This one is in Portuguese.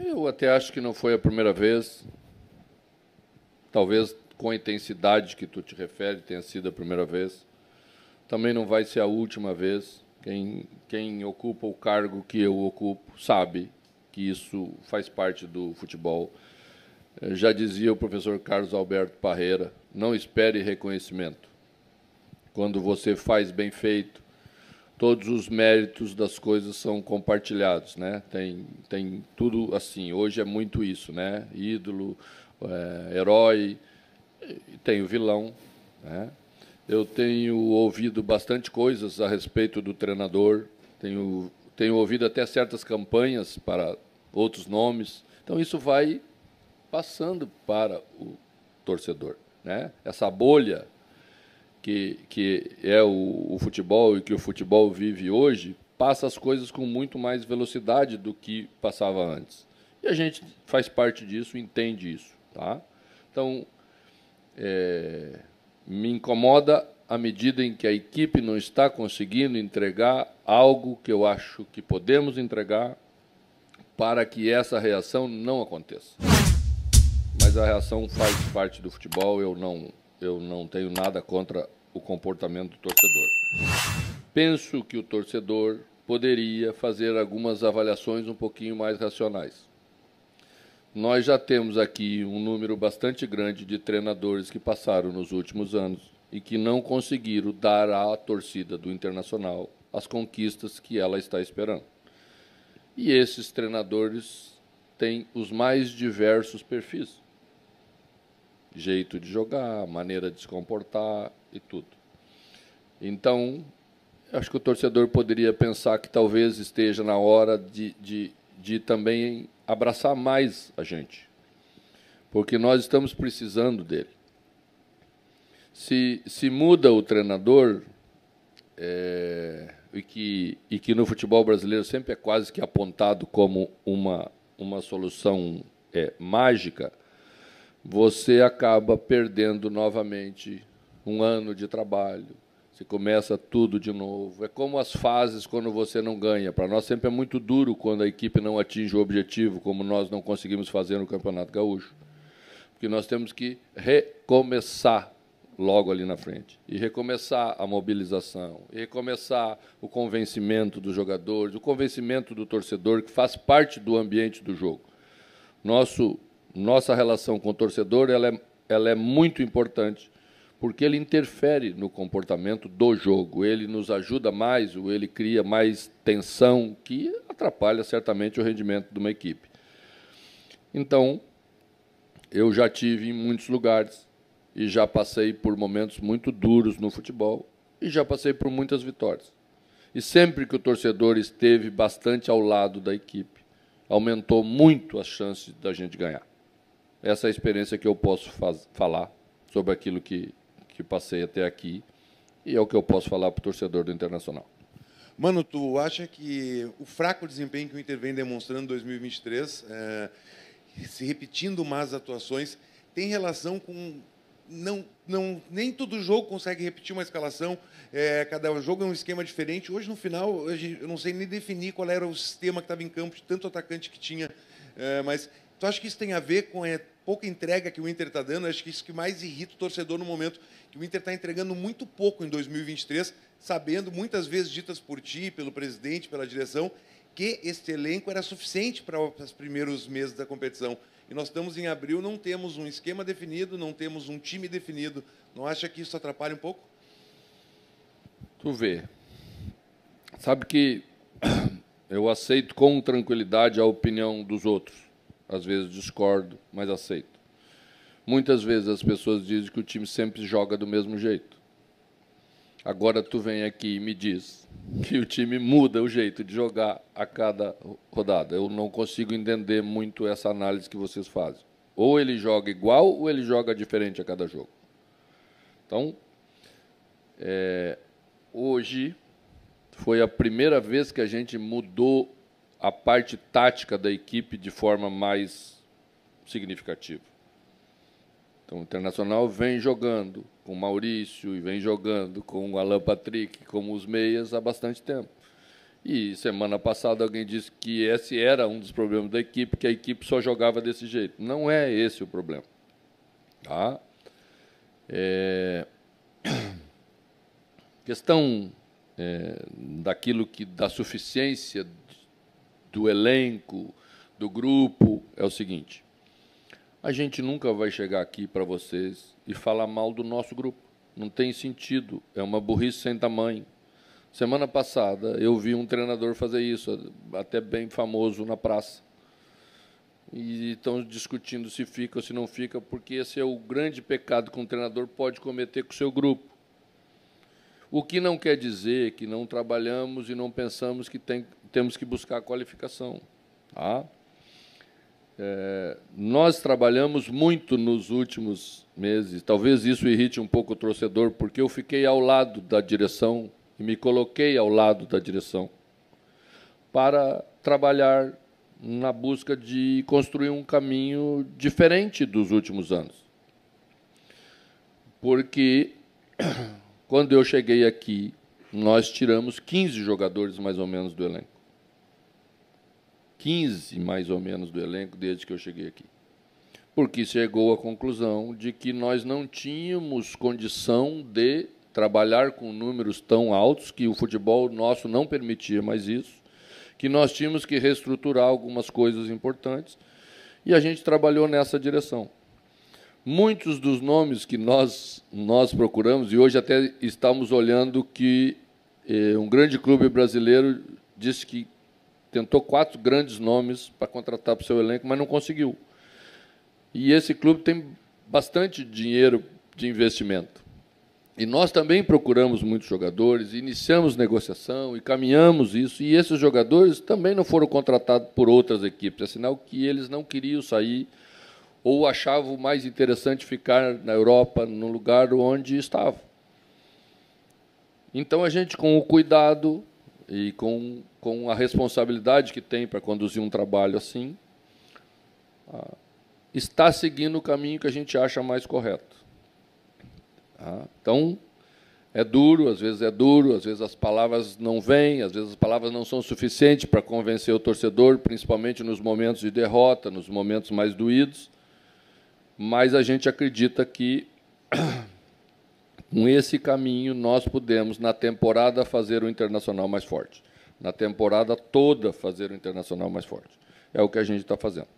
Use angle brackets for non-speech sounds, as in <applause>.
Eu até acho que não foi a primeira vez. Talvez com a intensidade que tu te refere tenha sido a primeira vez. Também não vai ser a última vez. Quem, quem ocupa o cargo que eu ocupo sabe que isso faz parte do futebol. Eh, já dizia o professor Carlos Alberto Parreira: não espere reconhecimento. Quando você faz bem feito, todos os méritos das coisas são compartilhados, né? Tem, tem tudo assim. Hoje é muito isso, né? Ídolo, é, herói, tem o vilão, né? Eu tenho ouvido bastante coisas a respeito do treinador, tenho, tenho ouvido até certas campanhas para outros nomes. Então, isso vai passando para o torcedor. Né? Essa bolha que, que é o, o futebol e que o futebol vive hoje, passa as coisas com muito mais velocidade do que passava antes. E a gente faz parte disso, entende isso. Tá? Então, é, me incomoda à medida em que a equipe não está conseguindo entregar algo que eu acho que podemos entregar para que essa reação não aconteça. Mas a reação faz parte do futebol, eu não, eu não tenho nada contra o comportamento do torcedor. Penso que o torcedor poderia fazer algumas avaliações um pouquinho mais racionais. Nós já temos aqui um número bastante grande de treinadores que passaram nos últimos anos e que não conseguiram dar à torcida do Internacional as conquistas que ela está esperando. E esses treinadores têm os mais diversos perfis: jeito de jogar, maneira de se comportar, e tudo. Então, acho que o torcedor poderia pensar que talvez esteja na hora de, de, de também abraçar mais a gente, porque nós estamos precisando dele. Se, se muda o treinador, é, e, que, e que no futebol brasileiro sempre é quase que apontado como uma, uma solução é, mágica, você acaba perdendo novamente um ano de trabalho, você começa tudo de novo. É como as fases quando você não ganha. Para nós sempre é muito duro quando a equipe não atinge o objetivo, como nós não conseguimos fazer no Campeonato Gaúcho. Porque nós temos que recomeçar logo ali na frente e recomeçar a mobilização, e recomeçar o convencimento dos jogadores, o convencimento do torcedor que faz parte do ambiente do jogo. Nosso nossa relação com o torcedor ela é, ela é muito importante porque ele interfere no comportamento do jogo. Ele nos ajuda mais, ou ele cria mais tensão, que atrapalha certamente o rendimento de uma equipe. Então, eu já tive em muitos lugares e já passei por momentos muito duros no futebol e já passei por muitas vitórias. E sempre que o torcedor esteve bastante ao lado da equipe, aumentou muito as chances da gente ganhar. Essa é a experiência que eu posso falar sobre aquilo que que passei até aqui e é o que eu posso falar para o torcedor do Internacional. Mano, tu acha que o fraco desempenho que o Inter vem demonstrando em 2023, é, eh, se repetindo mais atuações, tem relação com não, não, nem todo jogo consegue repetir uma escalação, é, cada jogo é um esquema diferente. Hoje, no final, eu não sei nem definir qual era o sistema que estava em campo, de tanto atacante que tinha, é, mas Tu acha que isso tem a ver com a é, pouca entrega que o Inter está dando? acho que isso que mais irrita o torcedor no momento, que o Inter está entregando muito pouco em 2023, sabendo, muitas vezes ditas por ti, pelo presidente, pela direção, que este elenco era suficiente para os primeiros meses da competição. E nós estamos em abril, não temos um esquema definido, não temos um time definido. Não acha que isso atrapalha um pouco? Tu vê. Sabe que <clears throat> eu aceito com tranquilidade a opinião dos outros às vezes discordo, mas aceito. Muitas vezes as pessoas dizem que o time sempre joga do mesmo jeito. Agora tu vem aqui e me diz que o time muda o jeito de jogar a cada rodada. Eu não consigo entender muito essa análise que vocês fazem. Ou ele joga igual ou ele joga diferente a cada jogo. Então, é, hoje foi a primeira vez que a gente mudou a parte tática da equipe de forma mais significativa. Então, o Internacional vem jogando com o Maurício e vem jogando com o Alan Patrick, como os meias, há bastante tempo. E semana passada alguém disse que esse era um dos problemas da equipe, que a equipe só jogava desse jeito. Não é esse o problema. Tá? É... <clears throat> Questão é, daquilo que da suficiência do elenco, do grupo, é o seguinte: a gente nunca vai chegar aqui para vocês e falar mal do nosso grupo. Não tem sentido, é uma burrice sem tamanho. Semana passada eu vi um treinador fazer isso, até bem famoso na praça. E estão discutindo se fica ou se não fica, porque esse é o grande pecado que um treinador pode cometer com o seu grupo. O que não quer dizer que não trabalhamos e não pensamos que tem temos que buscar a qualificação. Tá? É, nós trabalhamos muito nos últimos meses, talvez isso irrite um pouco o torcedor, porque eu fiquei ao lado da direção e me coloquei ao lado da direção para trabalhar na busca de construir um caminho diferente dos últimos anos. Porque <clears throat> quando eu cheguei aqui, nós tiramos 15 jogadores mais ou menos do elenco. 15, mais ou menos, do elenco desde que eu cheguei aqui. Porque chegou à conclusão de que nós não tínhamos condição de trabalhar com números tão altos, que o futebol nosso não permitia mais isso, que nós tínhamos que reestruturar algumas coisas importantes, e a gente trabalhou nessa direção. Muitos dos nomes que nós, nós procuramos, e hoje até estamos olhando que eh, um grande clube brasileiro disse que tentou quatro grandes nomes para contratar para o seu elenco, mas não conseguiu. E esse clube tem bastante dinheiro de investimento. E nós também procuramos muitos jogadores, iniciamos negociação e caminhamos isso. E esses jogadores também não foram contratados por outras equipes. É sinal que eles não queriam sair ou achavam mais interessante ficar na Europa, no lugar onde estavam. Então a gente, com o cuidado, e com, com a responsabilidade que tem para conduzir um trabalho assim, ah, está seguindo o caminho que a gente acha mais correto. Ah, então, é duro, às vezes é duro, às vezes as palavras não vêm, às vezes as palavras não são suficientes para convencer o torcedor, principalmente nos momentos de derrota, nos momentos mais doídos, mas a gente acredita que com esse caminho, nós pudemos, na temporada, fazer o internacional mais forte. Na temporada toda, fazer o internacional mais forte. É o que a gente está fazendo.